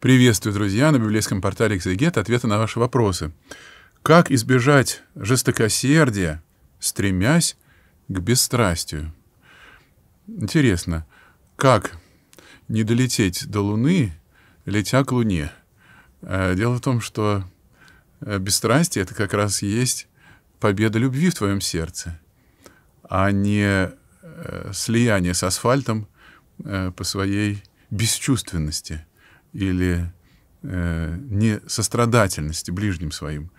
Приветствую, друзья, на библейском портале «Экзегет» ответы на ваши вопросы. Как избежать жестокосердия, стремясь к бесстрастию? Интересно, как не долететь до Луны, летя к Луне? Э, дело в том, что э, бесстрастие — это как раз есть победа любви в твоем сердце, а не э, слияние с асфальтом по своей бесчувственности — или э, несострадательности ближним своим.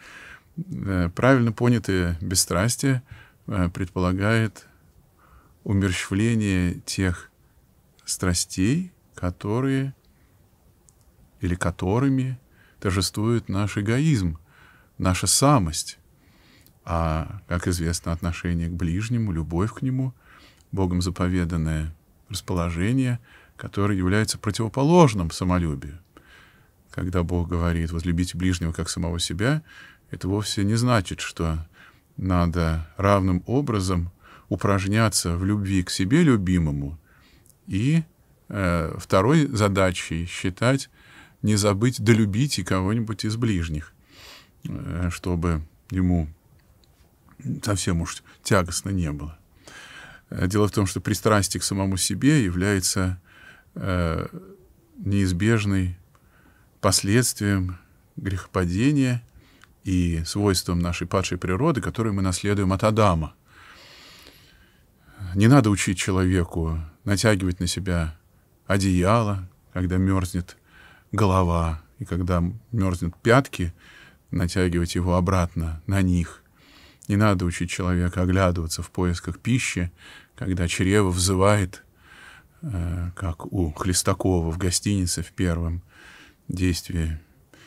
Э, правильно понятое бесстрастие э, предполагает умерщвление тех страстей, которые или которыми торжествует наш эгоизм, наша самость. А, как известно, отношение к ближнему, любовь к нему, Богом заповеданное расположение — который является противоположным самолюбию. Когда Бог говорит «возлюбите ближнего, как самого себя», это вовсе не значит, что надо равным образом упражняться в любви к себе любимому и э, второй задачей считать не забыть долюбить и кого-нибудь из ближних, э, чтобы ему совсем уж тягостно не было. Э, дело в том, что пристрастие к самому себе является э, неизбежной последствием грехопадения и свойством нашей падшей природы, которую мы наследуем от Адама. Не надо учить человеку натягивать на себя одеяло, когда мерзнет голова, и когда мерзнут пятки, натягивать его обратно на них. Не надо учить человека оглядываться в поисках пищи, когда чрево взывает Э, как у Хлестакова в гостинице в первом действии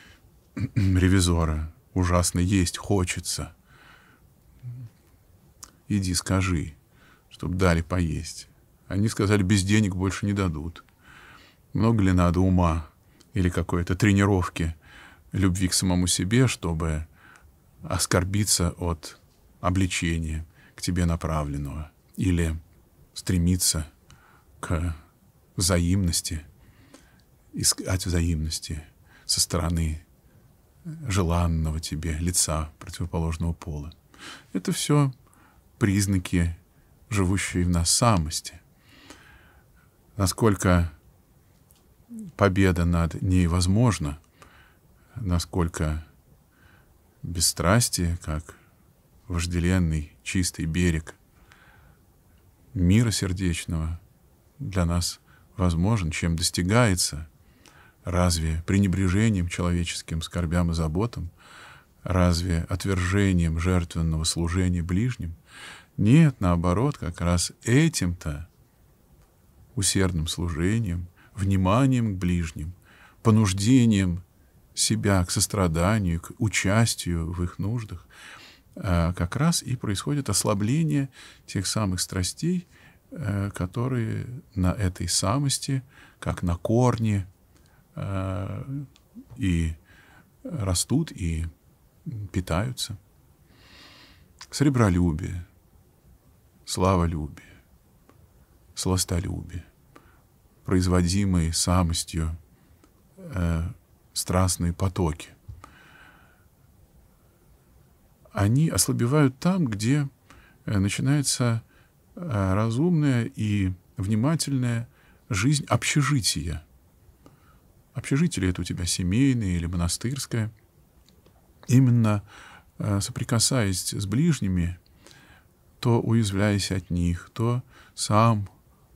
ревизора. Ужасно есть хочется. Иди скажи, чтобы дали поесть. Они сказали, без денег больше не дадут. Много ли надо ума или какой-то тренировки любви к самому себе, чтобы оскорбиться от обличения к тебе направленного или стремиться к взаимности, искать взаимности со стороны желанного тебе лица противоположного пола. Это все признаки живущей в нас самости. Насколько победа над ней возможна, насколько бесстрастие, как вожделенный чистый берег мира сердечного — для нас возможен, чем достигается, разве пренебрежением человеческим скорбям и заботам, разве отвержением жертвенного служения ближним? Нет, наоборот, как раз этим-то, усердным служением, вниманием к ближним, понуждением себя к состраданию, к участию в их нуждах, а как раз и происходит ослабление тех самых страстей, Э, которые на этой самости, как на корне, э, и растут, и питаются. Сребролюбие, славолюбие, сластолюбие, производимые самостью э, страстные потоки, они ослабевают там, где начинается Э, разумная и внимательная жизнь общежития. Общежитие это у тебя семейное или монастырское. Именно э, соприкасаясь с ближними, то уязвляясь от них, то сам,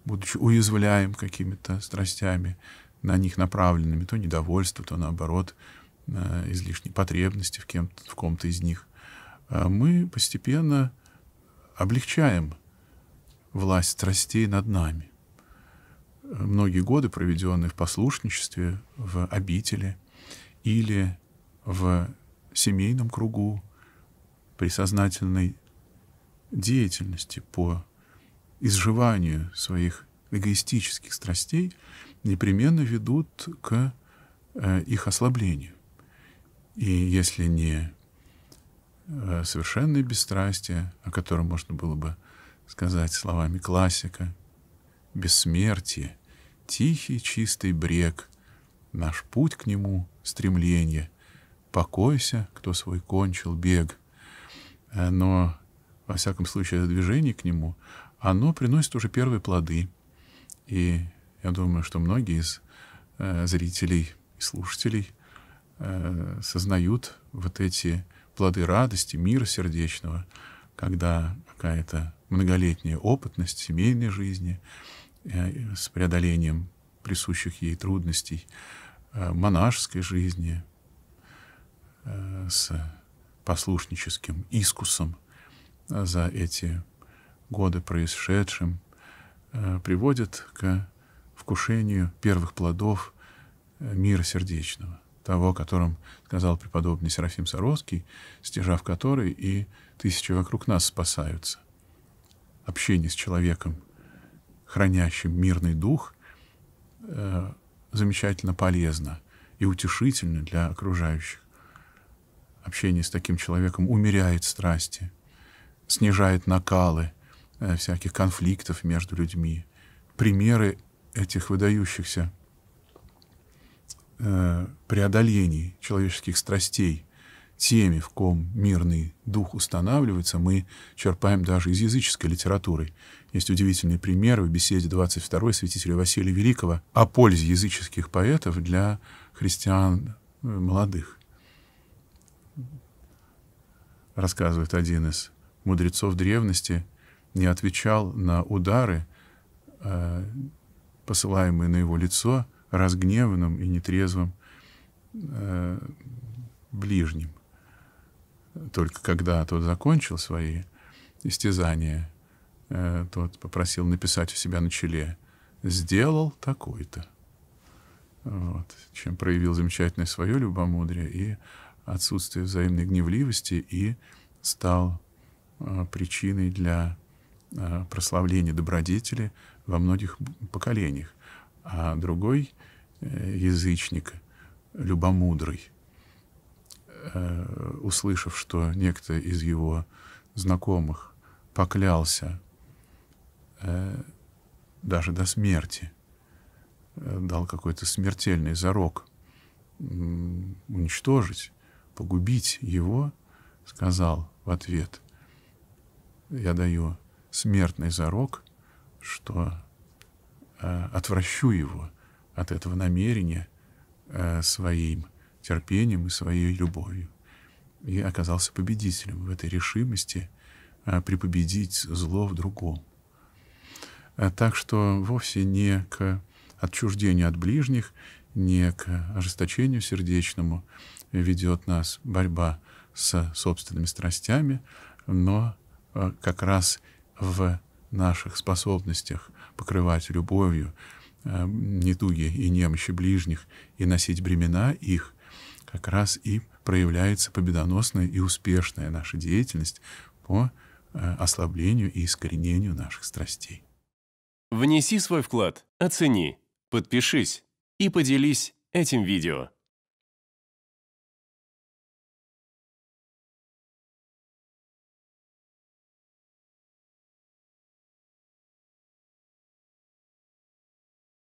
будучи уязвляем какими-то страстями, на них направленными, то недовольство, то наоборот, э, излишней потребности в, кем то в ком-то из них, мы постепенно облегчаем власть страстей над нами. Многие годы, проведенные в послушничестве, в обители или в семейном кругу, при сознательной деятельности по изживанию своих эгоистических страстей, непременно ведут к э, их ослаблению. И если не э, совершенное бесстрастие, о котором можно было бы сказать словами классика. Бессмертие, тихий чистый брег, наш путь к нему — стремление. Покойся, кто свой кончил бег. Э, но, во всяком случае, движение к нему, оно приносит уже первые плоды. И я думаю, что многие из э, зрителей и слушателей э, сознают вот эти плоды радости, мира сердечного, когда какая-то многолетняя опытность семейной жизни э, с преодолением присущих ей трудностей, э, монашеской жизни, э, с послушническим искусом за эти годы происшедшим, приводит к вкушению первых плодов мира сердечного, того, о котором сказал преподобный Серафим Саровский, стяжав который и тысячи вокруг нас спасаются общении с человеком, хранящим мирный дух, э, замечательно полезно и утешительно для окружающих. Общение с таким человеком умеряет страсти, снижает накалы э, всяких конфликтов между людьми. Примеры этих выдающихся э, преодолений человеческих страстей – теми, в ком мирный дух устанавливается, мы черпаем даже из языческой литературы. Есть удивительный пример в беседе 22 святителя Василия Великого о пользе языческих поэтов для христиан э, молодых. Рассказывает один из мудрецов древности, не отвечал на удары, э, посылаемые на его лицо разгневанным и нетрезвым э, ближним. Только когда тот закончил свои истязания, э, тот попросил написать у себя на челе «Сделал такой-то». Вот, чем проявил замечательное свое любомудрие и отсутствие взаимной гневливости и стал э, причиной для э, прославления добродетели во многих поколениях. А другой язычник, любомудрый, Э, услышав, что некто из его знакомых поклялся э, даже до смерти, э, дал какой-то смертельный зарок уничтожить, погубить его, сказал в ответ, я даю смертный зарок, что отвращу его от этого намерения своим терпением и своей любовью. И оказался победителем в этой решимости а, припобедить зло в другом. А, так что вовсе не к отчуждению от ближних, не к ожесточению сердечному ведет нас борьба с собственными страстями, но а, как раз в наших способностях покрывать любовью недуги и немощи ближних и носить бремена их как раз и проявляется победоносная и успешная наша деятельность по э, ослаблению и искоренению наших страстей. Внеси свой вклад, оцени, подпишись и поделись этим видео.